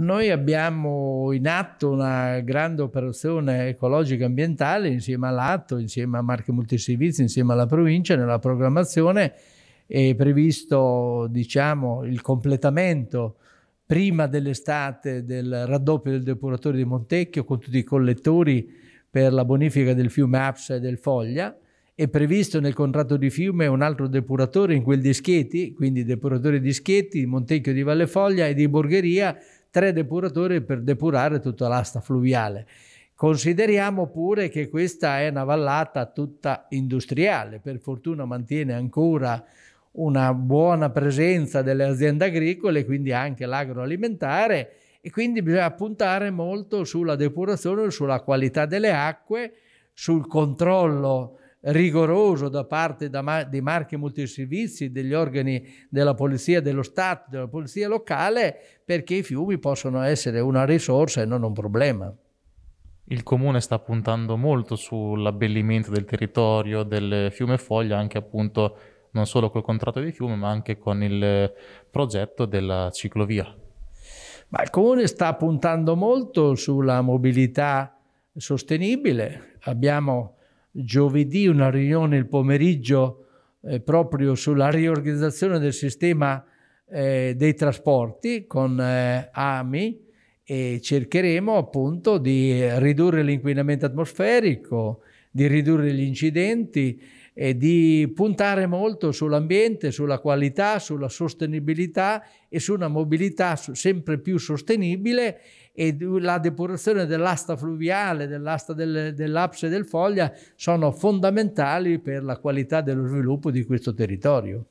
Noi abbiamo in atto una grande operazione ecologica e ambientale insieme all'atto, insieme a Marche Multiservizi, insieme alla provincia nella programmazione è previsto diciamo, il completamento prima dell'estate del raddoppio del depuratore di Montecchio con tutti i collettori per la bonifica del fiume Apsa e del Foglia. È previsto nel contratto di fiume un altro depuratore in quel di Schieti, quindi depuratore di Schieti, di Montecchio di Valle Foglia e di Borgheria tre depuratori per depurare tutta l'asta fluviale. Consideriamo pure che questa è una vallata tutta industriale, per fortuna mantiene ancora una buona presenza delle aziende agricole, quindi anche l'agroalimentare e quindi bisogna puntare molto sulla depurazione, sulla qualità delle acque, sul controllo rigoroso da parte da, dei marchi multiservizi, degli organi della polizia dello Stato, della polizia locale, perché i fiumi possono essere una risorsa e non un problema. Il comune sta puntando molto sull'abbellimento del territorio del fiume Foglia, anche appunto non solo col contratto di fiume, ma anche con il progetto della ciclovia. Ma il comune sta puntando molto sulla mobilità sostenibile. Abbiamo giovedì una riunione il pomeriggio eh, proprio sulla riorganizzazione del sistema eh, dei trasporti con eh, AMI e cercheremo appunto di ridurre l'inquinamento atmosferico, di ridurre gli incidenti e di puntare molto sull'ambiente, sulla qualità, sulla sostenibilità e su una mobilità sempre più sostenibile e la depurazione dell'asta fluviale, dell'asta del, dell'Apse e del Foglia sono fondamentali per la qualità dello sviluppo di questo territorio.